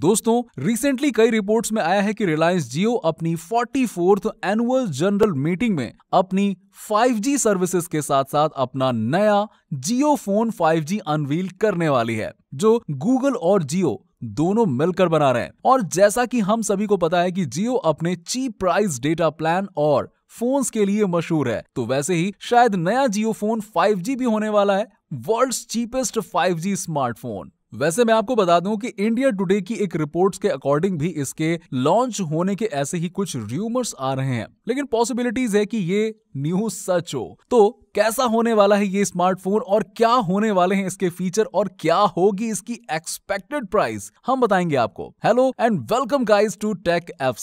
दोस्तों रिसेंटली कई रिपोर्ट्स में आया है कि रिलायंस जियो अपनी forty fourth annual general meeting में अपनी 5G सर्विसेज के साथ साथ अपना नया जियो फोन 5G अनवील करने वाली है जो गूगल और जियो दोनों मिलकर बना रहे हैं और जैसा कि हम सभी को पता है कि जियो अपने चीप प्राइस डेटा प्लान और फोन्स के लिए मशहूर है तो वैसे ही शायद नया जियो फोन 5G भी होने वाला है वर्ल्ड चीपेस्ट 5G स्मार्टफोन वैसे मैं आपको बता दूं कि इंडिया टुडे की एक रिपोर्ट्स के अकॉर्डिंग भी इसके लॉन्च होने के ऐसे ही कुछ र्यूमर्स आ रहे हैं लेकिन पॉसिबिलिटीज है कि ये न्यूज सच हो तो कैसा होने वाला है ये स्मार्टफोन और क्या होने वाले हैं इसके फीचर और क्या होगी इसकी एक्सपेक्टेड प्राइस हम बताएंगे आपको hello and welcome guys to tech F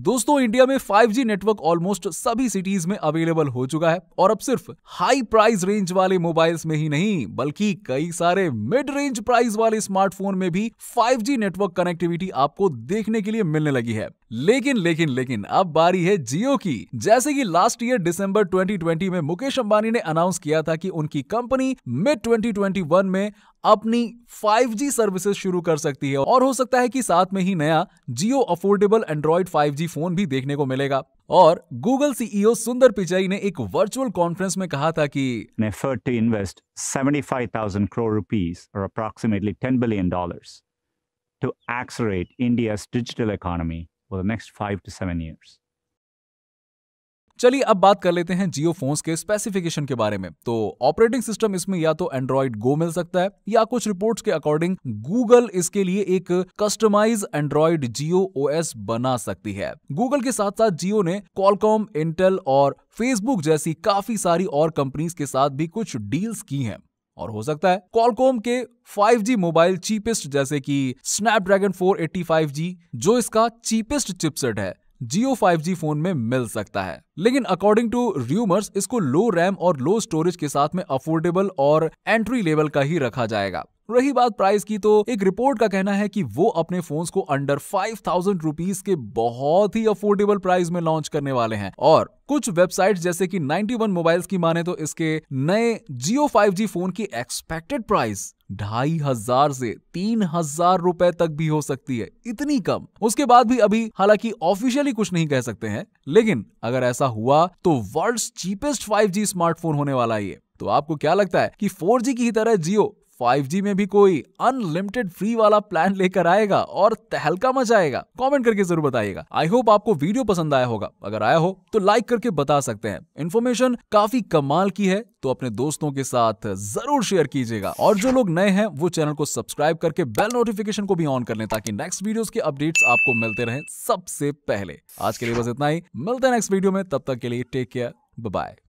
दोस्तों इंडिया में 5G नेटवर्क ऑलमोस्ट सभी सिटीज में अवेलेबल हो चुका है और अब सिर्फ हाई प्राइस रेंज वाले मोबाइल्स में ही नहीं बल्कि कई सारे मिड रेंज प्राइस वाले स्मार्टफोन में भी 5G नेटवर्क कनेक्टिविटी आपको देखने के लिए मिलने लगी है लेकिन लेकिन लेकिन अब बारी है जियो की जैसे कि लास्ट ईयर दिसंबर 2020 में मुकेश अंबानी ने अनाउंस किया था कि उनकी कंपनी मिड 2021 में अपनी 5G सर्विसेज शुरू कर सकती है और हो सकता है कि साथ में ही नया जियो अफोर्डेबल एंड्रॉइड 5G फोन भी देखने को मिलेगा और गूगल सीईओ e सुंदर पिचाई ने एक वर्चुअल कॉन्फ्रेंस में कहा था कि to effort 75,000 10 for the next five to seven years चलिए अब बात कर लेते हैं जियो फोन्स के स्पेसिफिकेशन के बारे में तो ऑपरेटिंग सिस्टम इसमें या तो एंड्रॉइड गो मिल सकता है या कुछ रिपोर्ट्स के अकॉर्डिंग गूगल इसके लिए एक कस्टमाइज एंड्रॉइड जियो ओ बना सकती है गूगल के साथ साथ जियो ने कॉलकॉम इंटेल और फेसबुक जैसी काफी सारी और कंपनीज के साथ भी कुछ डील्स की हैं और हो सकता है कॉलकॉम के 5G मोबाइल चीपेस्ट जैसे कि स्नैपड्रैगन 485G जो इसका चीपेस्ट चिपसेट है जियो 5G फोन में मिल सकता है लेकिन अकॉर्डिंग टू र्यूमर्स इसको लो रैम और लो स्टोरेज के साथ में अफोर्डेबल और एंट्री लेवल का ही रखा जाएगा रही बात प्राइस की तो एक रिपोर्ट का कहना है कि वो अपने फोन्स को अंडर फाइव थाउजेंड रुपीज के बहुत ही अफोर्डेबल प्राइस में लॉन्च करने वाले हैं और कुछ वेबसाइट्स जैसे कि 91 मोबाइल्स की माने तो इसके नए जियो 5G फोन की एक्सपेक्टेड प्राइस ढाई हजार से तीन हजार रुपए तक भी हो सकती है इतनी कम उसके बाद भी अभी हालांकि ऑफिशियली कुछ नहीं कह सकते हैं लेकिन अगर ऐसा हुआ तो वर्ल्ड चीपेस्ट फाइव स्मार्टफोन होने वाला ये तो आपको क्या लगता है कि 4G की ही तरह जियो 5G में भी कोई अनलिमिटेड फ्री वाला प्लान लेकर आएगा और तहलका मचाएगा कमेंट करके जरूर बताइएगा आई होप आपको वीडियो पसंद आया होगा अगर आया हो तो लाइक करके बता सकते हैं इन्फॉर्मेशन काफी कमाल की है तो अपने दोस्तों के साथ जरूर शेयर कीजिएगा और जो लोग नए हैं वो चैनल को सब्सक्राइब करके बेल नोटिफिकेशन को भी ऑन कर लें ताकि नेक्स्ट वीडियोस के अपडेट्स आपको मिलते रहें सबसे पहले आज के लिए बस इतना ही मिलते हैं नेक्स्ट वीडियो में तब तक के लिए टेक केयर बाय